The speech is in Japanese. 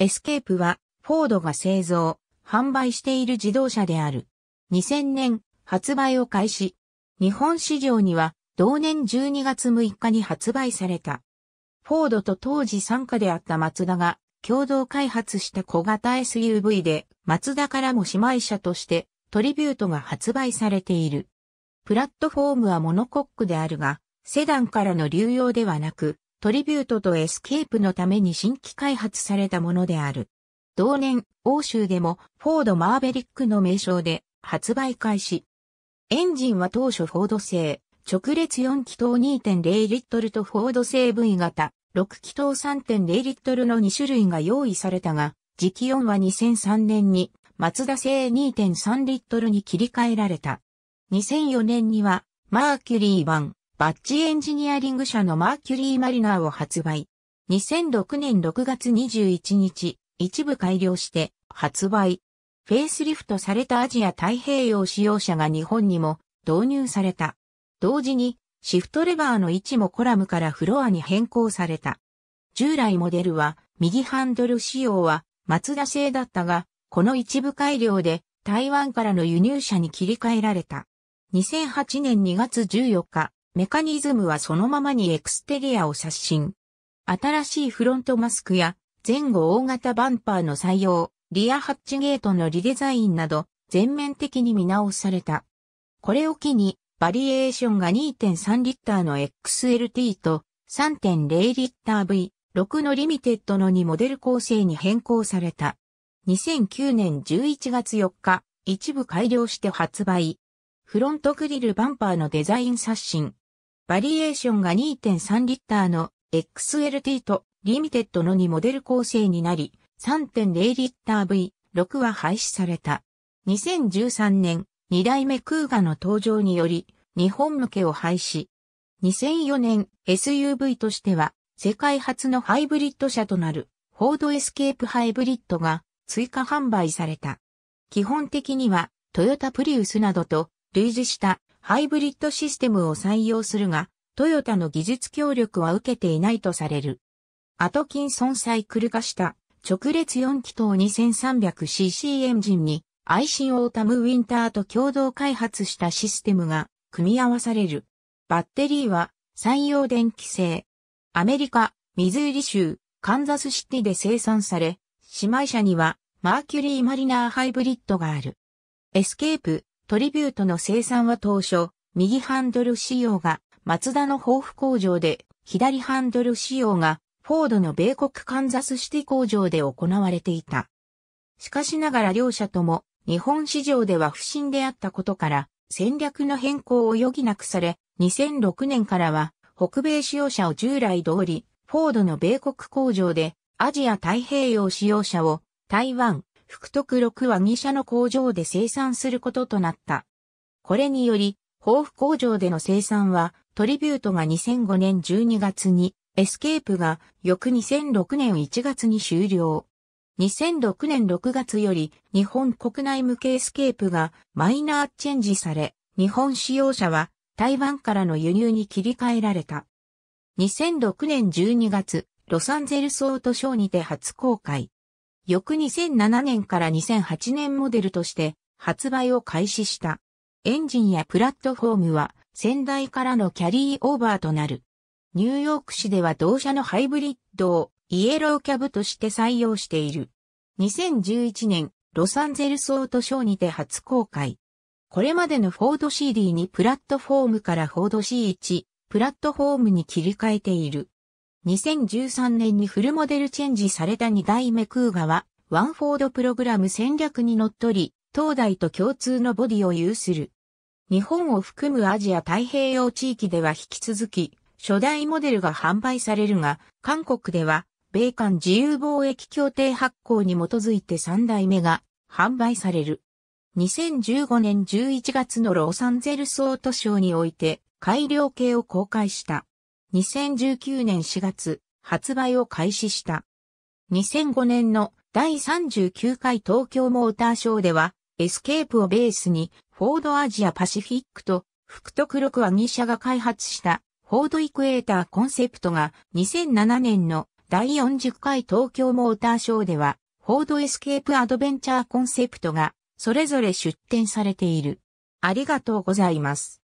エスケープは、フォードが製造、販売している自動車である。2000年、発売を開始。日本市場には、同年12月6日に発売された。フォードと当時参加であったマツダが、共同開発した小型 SUV で、マツダからも姉妹車として、トリビュートが発売されている。プラットフォームはモノコックであるが、セダンからの流用ではなく、トリビュートとエスケープのために新規開発されたものである。同年、欧州でもフォードマーベリックの名称で発売開始。エンジンは当初フォード製、直列4気筒2.0リットルとフォード製 V 型、6気筒3.0リットルの2種類が用意されたが、時期4は2003年にマツダ製2.3リットルに切り替えられた。2004年にはマーキュリー版バッジエンジニアリング社のマーキュリーマリナーを発売。2006年6月21日、一部改良して発売。フェイスリフトされたアジア太平洋使用者が日本にも導入された。同時にシフトレバーの位置もコラムからフロアに変更された。従来モデルは右ハンドル仕様はマツダ製だったが、この一部改良で台湾からの輸入車に切り替えられた。2008年2月14日、メカニズムはそのままにエクステリアを刷新。新しいフロントマスクや前後大型バンパーの採用、リアハッチゲートのリデザインなど全面的に見直された。これを機にバリエーションが2.3リッターの XLT と3.0リッター V6 のリミテッドの2モデル構成に変更された。2009年11月4日、一部改良して発売。フロントグリルバンパーのデザイン刷新。バリエーションが2.3リッターの XLT とリミテッドの2モデル構成になり、3.0リッター V6 は廃止された。2013年、2代目クーガの登場により、日本向けを廃止。2004年、SUV としては、世界初のハイブリッド車となる、フォードエスケープハイブリッドが追加販売された。基本的には、トヨタプリウスなどと類似したハイブリッドシステムを採用するが、トヨタの技術協力は受けていないとされる。アトキンソンサイクル化した直列4気筒 2300cc エンジンにアイシンオータムウィンターと共同開発したシステムが組み合わされる。バッテリーは採用電気製。アメリカ、ミズーリ州、カンザスシティで生産され、姉妹車にはマーキュリーマリナーハイブリッドがある。エスケープ、トリビュートの生産は当初、右ハンドル仕様がマツダの豊富工場で、左ハンドル仕様がフォードの米国カンザスシティ工場で行われていた。しかしながら両社とも日本市場では不振であったことから戦略の変更を余儀なくされ、2006年からは北米使用車を従来通り、フォードの米国工場でアジア太平洋使用車を台湾、福徳六は2社の工場で生産することとなった。これにより、豊富工場での生産は、トリビュートが2005年12月に、エスケープが翌2006年1月に終了。2006年6月より日本国内向けエスケープがマイナーチェンジされ、日本使用者は台湾からの輸入に切り替えられた。2006年12月、ロサンゼルスオートショーにて初公開。翌2007年から2008年モデルとして発売を開始した。エンジンやプラットフォームは先代からのキャリーオーバーとなる。ニューヨーク市では同社のハイブリッドをイエローキャブとして採用している。2011年、ロサンゼルスオートショーにて初公開。これまでのフォード CD にプラットフォームからフォード C1、プラットフォームに切り替えている。2013年にフルモデルチェンジされた2代目クーガは、ワンフォードプログラム戦略にのっとり、東大と共通のボディを有する。日本を含むアジア太平洋地域では引き続き、初代モデルが販売されるが、韓国では、米韓自由貿易協定発行に基づいて3代目が販売される。2015年11月のロサンゼルスオートショーにおいて改良系を公開した。2019年4月、発売を開始した。2005年の第39回東京モーターショーでは、エスケープをベースに、フォードアジアパシフィックと、福徳六は2社が開発した、フォードイクエーターコンセプトが、2007年の第40回東京モーターショーでは、フォードエスケープアドベンチャーコンセプトが、それぞれ出展されている。ありがとうございます。